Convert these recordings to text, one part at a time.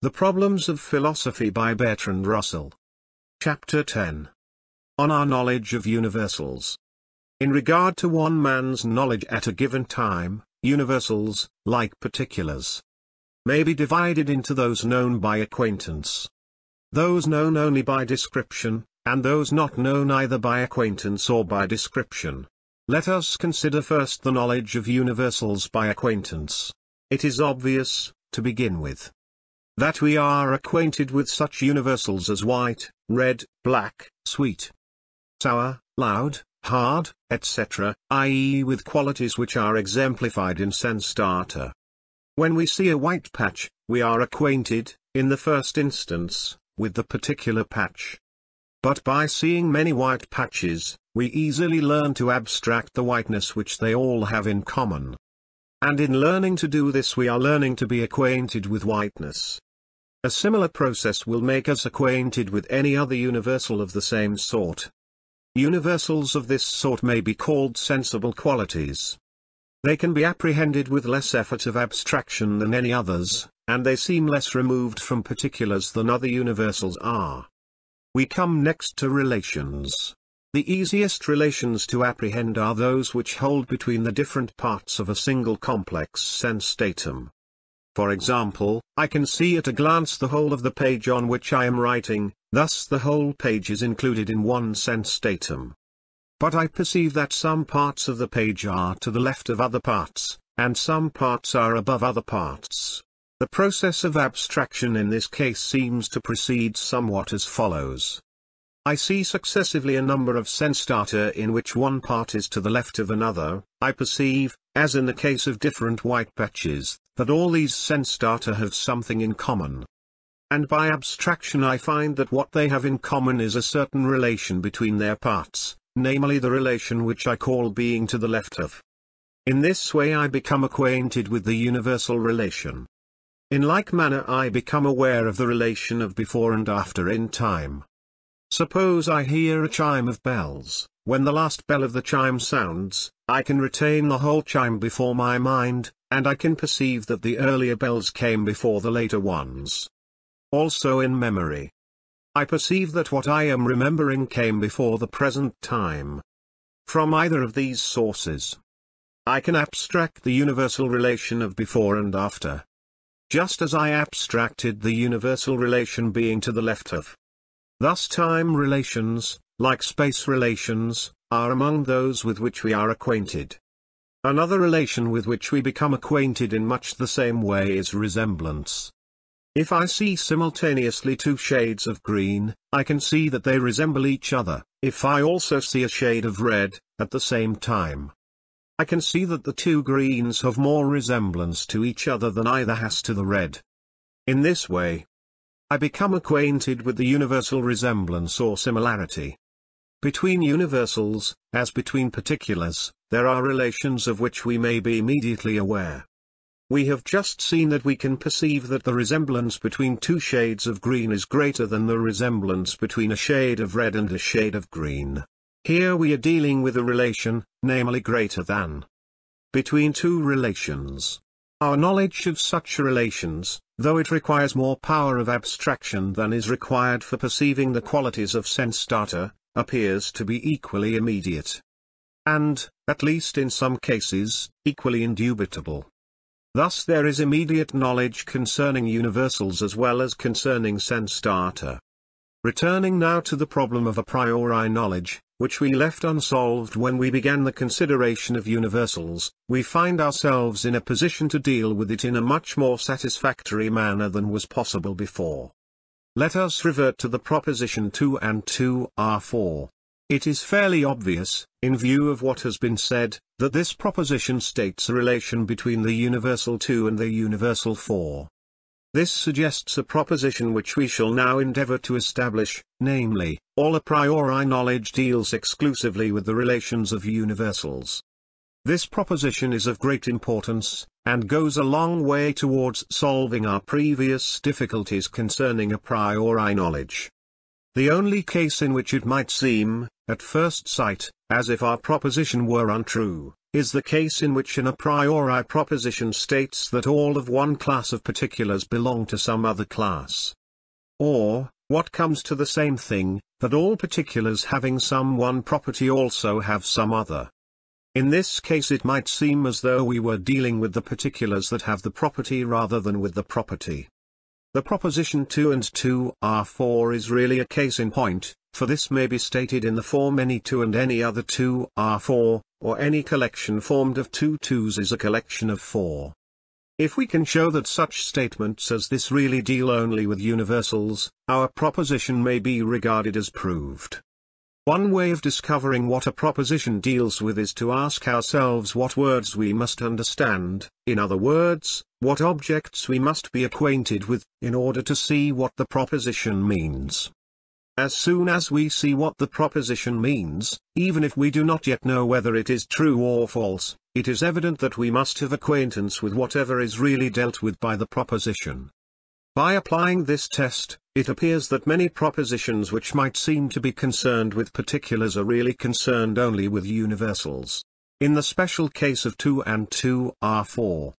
The Problems of Philosophy by Bertrand Russell. Chapter 10. On Our Knowledge of Universals. In regard to one man's knowledge at a given time, universals, like particulars, may be divided into those known by acquaintance, those known only by description, and those not known either by acquaintance or by description. Let us consider first the knowledge of universals by acquaintance. It is obvious, to begin with, that we are acquainted with such universals as white, red, black, sweet, sour, loud, hard, etc., i.e. with qualities which are exemplified in sense data. When we see a white patch, we are acquainted, in the first instance, with the particular patch. But by seeing many white patches, we easily learn to abstract the whiteness which they all have in common. And in learning to do this we are learning to be acquainted with whiteness. A similar process will make us acquainted with any other universal of the same sort. Universals of this sort may be called sensible qualities. They can be apprehended with less effort of abstraction than any others, and they seem less removed from particulars than other universals are. We come next to relations. The easiest relations to apprehend are those which hold between the different parts of a single complex sense datum. For example, I can see at a glance the whole of the page on which I am writing, thus the whole page is included in one sense datum. But I perceive that some parts of the page are to the left of other parts, and some parts are above other parts. The process of abstraction in this case seems to proceed somewhat as follows. I see successively a number of sense data in which one part is to the left of another, I perceive, as in the case of different white patches, that all these sense data have something in common. And by abstraction I find that what they have in common is a certain relation between their parts, namely the relation which I call being to the left of. In this way I become acquainted with the universal relation. In like manner I become aware of the relation of before and after in time. Suppose I hear a chime of bells, when the last bell of the chime sounds, I can retain the whole chime before my mind, and I can perceive that the earlier bells came before the later ones. Also in memory. I perceive that what I am remembering came before the present time. From either of these sources. I can abstract the universal relation of before and after. Just as I abstracted the universal relation being to the left of. Thus time relations, like space relations, are among those with which we are acquainted. Another relation with which we become acquainted in much the same way is resemblance. If I see simultaneously two shades of green, I can see that they resemble each other, if I also see a shade of red, at the same time. I can see that the two greens have more resemblance to each other than either has to the red. In this way, I become acquainted with the universal resemblance or similarity. Between universals, as between particulars, there are relations of which we may be immediately aware. We have just seen that we can perceive that the resemblance between two shades of green is greater than the resemblance between a shade of red and a shade of green. Here we are dealing with a relation, namely greater than. Between two relations. Our knowledge of such relations, though it requires more power of abstraction than is required for perceiving the qualities of sense data, appears to be equally immediate. And, at least in some cases, equally indubitable. Thus there is immediate knowledge concerning universals as well as concerning sense data. Returning now to the problem of a priori knowledge, which we left unsolved when we began the consideration of universals, we find ourselves in a position to deal with it in a much more satisfactory manner than was possible before. Let us revert to the proposition 2 and 2 are 4. It is fairly obvious, in view of what has been said, that this proposition states a relation between the universal 2 and the universal 4. This suggests a proposition which we shall now endeavor to establish, namely, all a priori knowledge deals exclusively with the relations of universals. This proposition is of great importance, and goes a long way towards solving our previous difficulties concerning a priori knowledge. The only case in which it might seem, at first sight, as if our proposition were untrue, is the case in which an a priori proposition states that all of one class of particulars belong to some other class. Or, what comes to the same thing, that all particulars having some one property also have some other. In this case it might seem as though we were dealing with the particulars that have the property rather than with the property. The proposition 2 and 2 are 4 is really a case in point, for this may be stated in the form any 2 and any other 2 are 4, or any collection formed of two twos is a collection of four. If we can show that such statements as this really deal only with universals, our proposition may be regarded as proved. One way of discovering what a proposition deals with is to ask ourselves what words we must understand, in other words, what objects we must be acquainted with, in order to see what the proposition means. As soon as we see what the proposition means, even if we do not yet know whether it is true or false, it is evident that we must have acquaintance with whatever is really dealt with by the proposition. By applying this test, it appears that many propositions which might seem to be concerned with particulars are really concerned only with universals. In the special case of 2 and 2 are 4.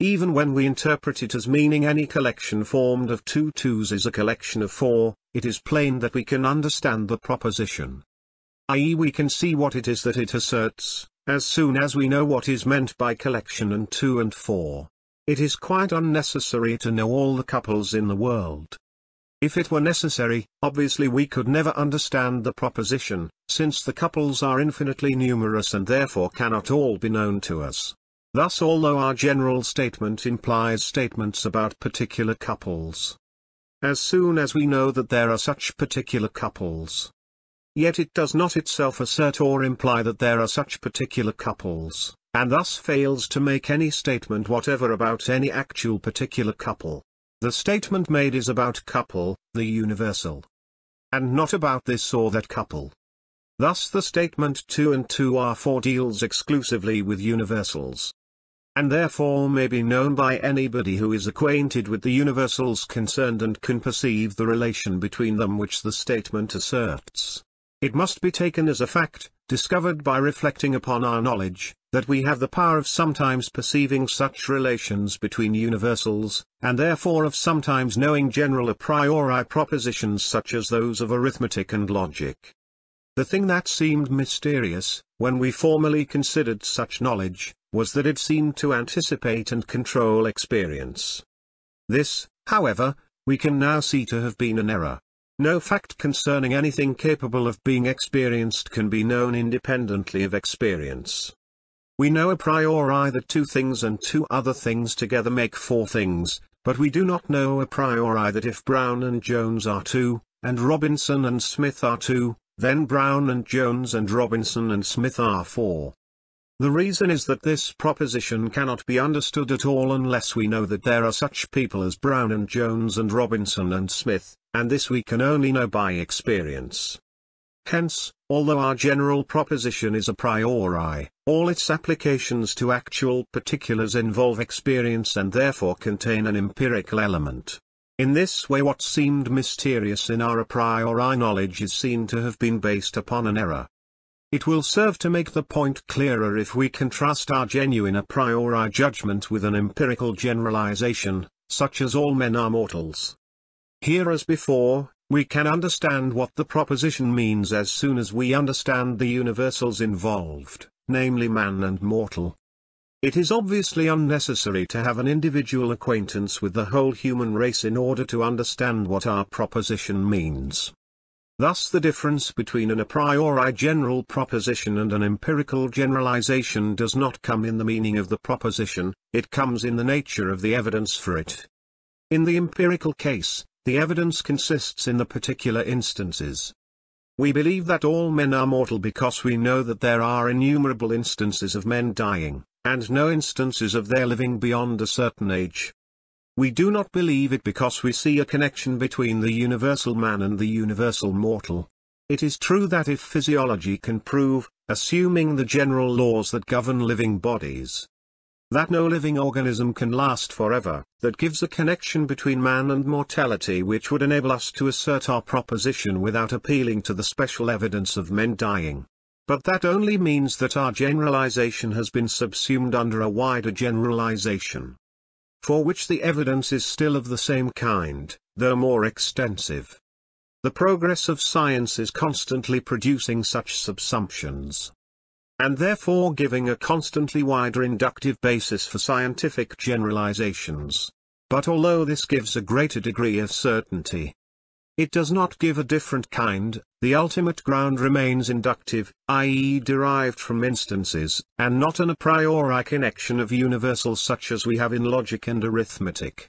Even when we interpret it as meaning any collection formed of two twos is a collection of four, it is plain that we can understand the proposition. I.e. we can see what it is that it asserts, as soon as we know what is meant by collection and 2 and 4. It is quite unnecessary to know all the couples in the world. If it were necessary, obviously we could never understand the proposition, since the couples are infinitely numerous and therefore cannot all be known to us. Thus although our general statement implies statements about particular couples, as soon as we know that there are such particular couples. Yet it does not itself assert or imply that there are such particular couples, and thus fails to make any statement whatever about any actual particular couple. The statement made is about couple, the universal. And not about this or that couple. Thus the statement 2 and 2 are 4 deals exclusively with universals and therefore may be known by anybody who is acquainted with the universals concerned and can perceive the relation between them which the statement asserts. It must be taken as a fact, discovered by reflecting upon our knowledge, that we have the power of sometimes perceiving such relations between universals, and therefore of sometimes knowing general a priori propositions such as those of arithmetic and logic. The thing that seemed mysterious, when we formerly considered such knowledge, was that it seemed to anticipate and control experience. This, however, we can now see to have been an error. No fact concerning anything capable of being experienced can be known independently of experience. We know a priori that two things and two other things together make four things, but we do not know a priori that if Brown and Jones are two, and Robinson and Smith are two, then Brown and Jones and Robinson and Smith are four. The reason is that this proposition cannot be understood at all unless we know that there are such people as Brown and Jones and Robinson and Smith, and this we can only know by experience. Hence, although our general proposition is a priori, all its applications to actual particulars involve experience and therefore contain an empirical element. In this way what seemed mysterious in our a priori knowledge is seen to have been based upon an error. It will serve to make the point clearer if we contrast our genuine a priori judgment with an empirical generalization, such as all men are mortals. Here as before, we can understand what the proposition means as soon as we understand the universals involved, namely man and mortal, it is obviously unnecessary to have an individual acquaintance with the whole human race in order to understand what our proposition means. Thus the difference between an a priori general proposition and an empirical generalization does not come in the meaning of the proposition, it comes in the nature of the evidence for it. In the empirical case, the evidence consists in the particular instances. We believe that all men are mortal because we know that there are innumerable instances of men dying, and no instances of their living beyond a certain age. We do not believe it because we see a connection between the universal man and the universal mortal. It is true that if physiology can prove, assuming the general laws that govern living bodies, that no living organism can last forever, that gives a connection between man and mortality which would enable us to assert our proposition without appealing to the special evidence of men dying. But that only means that our generalization has been subsumed under a wider generalization. For which the evidence is still of the same kind, though more extensive. The progress of science is constantly producing such subsumptions. And therefore giving a constantly wider inductive basis for scientific generalizations. But although this gives a greater degree of certainty, it does not give a different kind, the ultimate ground remains inductive, i.e. derived from instances, and not an a priori connection of universals such as we have in logic and arithmetic.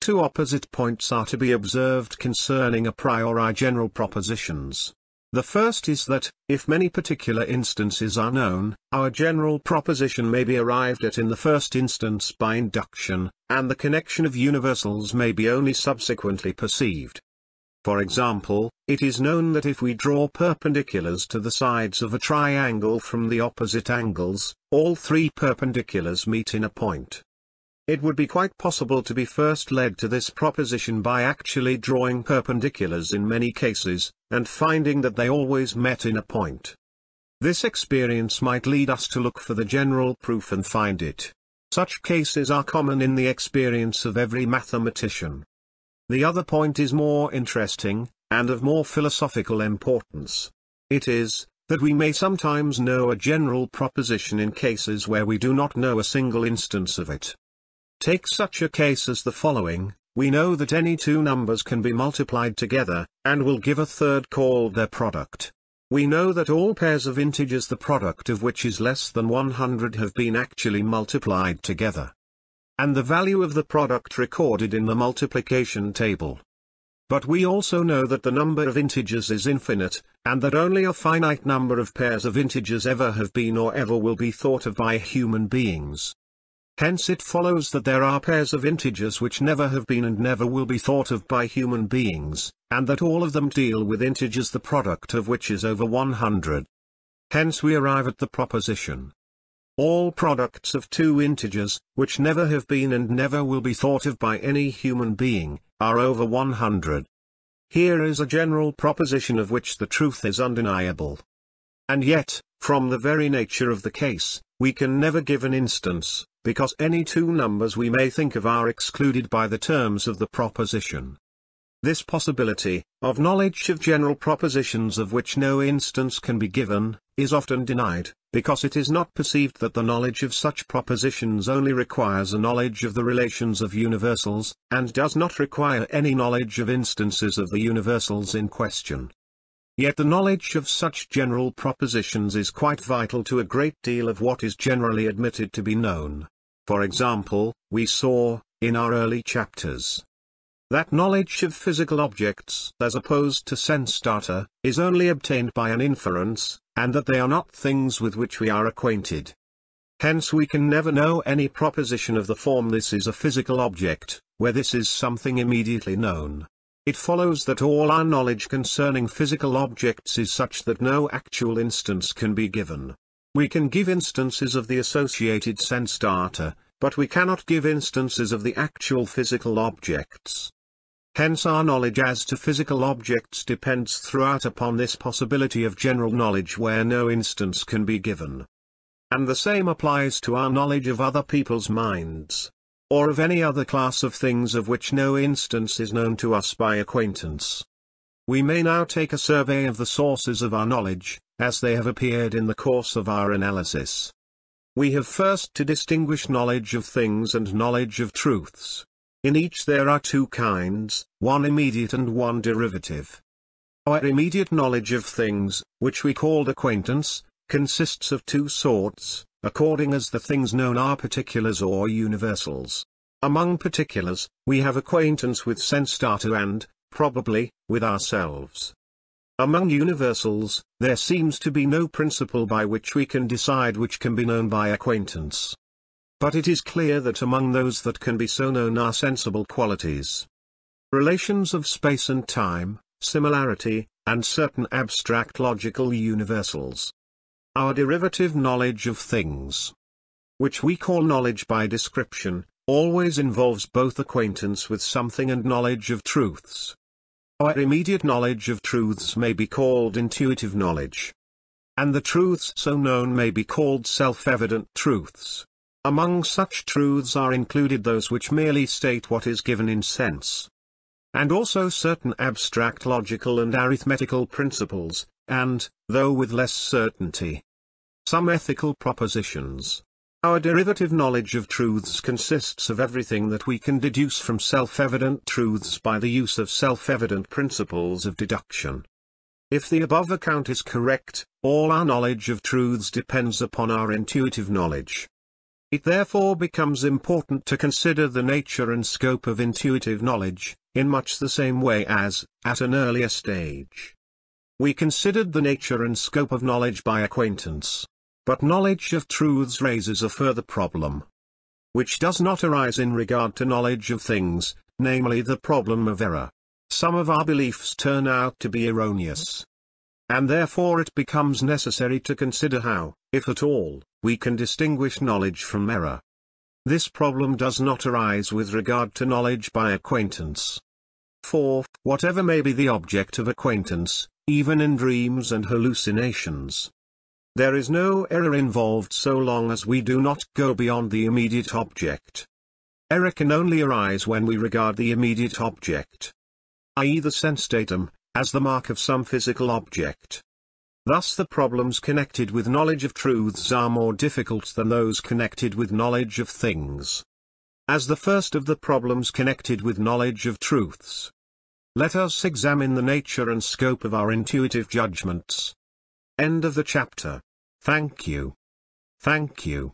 Two opposite points are to be observed concerning a priori general propositions. The first is that, if many particular instances are known, our general proposition may be arrived at in the first instance by induction, and the connection of universals may be only subsequently perceived. For example, it is known that if we draw perpendiculars to the sides of a triangle from the opposite angles, all three perpendiculars meet in a point. It would be quite possible to be first led to this proposition by actually drawing perpendiculars in many cases, and finding that they always met in a point. This experience might lead us to look for the general proof and find it. Such cases are common in the experience of every mathematician. The other point is more interesting, and of more philosophical importance. It is, that we may sometimes know a general proposition in cases where we do not know a single instance of it. Take such a case as the following, we know that any two numbers can be multiplied together, and will give a third called their product. We know that all pairs of integers the product of which is less than 100 have been actually multiplied together and the value of the product recorded in the multiplication table. But we also know that the number of integers is infinite, and that only a finite number of pairs of integers ever have been or ever will be thought of by human beings. Hence it follows that there are pairs of integers which never have been and never will be thought of by human beings, and that all of them deal with integers the product of which is over 100. Hence we arrive at the proposition, all products of two integers, which never have been and never will be thought of by any human being, are over 100. Here is a general proposition of which the truth is undeniable. And yet, from the very nature of the case, we can never give an instance, because any two numbers we may think of are excluded by the terms of the proposition. This possibility, of knowledge of general propositions of which no instance can be given, is often denied, because it is not perceived that the knowledge of such propositions only requires a knowledge of the relations of universals, and does not require any knowledge of instances of the universals in question. Yet the knowledge of such general propositions is quite vital to a great deal of what is generally admitted to be known. For example, we saw, in our early chapters, that knowledge of physical objects, as opposed to sense data, is only obtained by an inference, and that they are not things with which we are acquainted. Hence we can never know any proposition of the form this is a physical object, where this is something immediately known. It follows that all our knowledge concerning physical objects is such that no actual instance can be given. We can give instances of the associated sense data, but we cannot give instances of the actual physical objects. Hence our knowledge as to physical objects depends throughout upon this possibility of general knowledge where no instance can be given. And the same applies to our knowledge of other people's minds. Or of any other class of things of which no instance is known to us by acquaintance. We may now take a survey of the sources of our knowledge, as they have appeared in the course of our analysis. We have first to distinguish knowledge of things and knowledge of truths. In each there are two kinds, one immediate and one derivative. Our immediate knowledge of things, which we called acquaintance, consists of two sorts, according as the things known are particulars or universals. Among particulars, we have acquaintance with sense data and, probably, with ourselves. Among universals, there seems to be no principle by which we can decide which can be known by acquaintance. But it is clear that among those that can be so known are sensible qualities. Relations of space and time, similarity, and certain abstract logical universals. Our derivative knowledge of things, which we call knowledge by description, always involves both acquaintance with something and knowledge of truths. Our immediate knowledge of truths may be called intuitive knowledge. And the truths so known may be called self-evident truths. Among such truths are included those which merely state what is given in sense. And also certain abstract logical and arithmetical principles, and, though with less certainty, some ethical propositions. Our derivative knowledge of truths consists of everything that we can deduce from self-evident truths by the use of self-evident principles of deduction. If the above account is correct, all our knowledge of truths depends upon our intuitive knowledge. It therefore becomes important to consider the nature and scope of intuitive knowledge, in much the same way as, at an earlier stage, we considered the nature and scope of knowledge by acquaintance. But knowledge of truths raises a further problem, which does not arise in regard to knowledge of things, namely the problem of error. Some of our beliefs turn out to be erroneous, and therefore it becomes necessary to consider how, if at all, we can distinguish knowledge from error. This problem does not arise with regard to knowledge by acquaintance. For, whatever may be the object of acquaintance, even in dreams and hallucinations, there is no error involved so long as we do not go beyond the immediate object. Error can only arise when we regard the immediate object, i.e. the sense datum, as the mark of some physical object. Thus the problems connected with knowledge of truths are more difficult than those connected with knowledge of things. As the first of the problems connected with knowledge of truths, let us examine the nature and scope of our intuitive judgments. End of the chapter. Thank you. Thank you.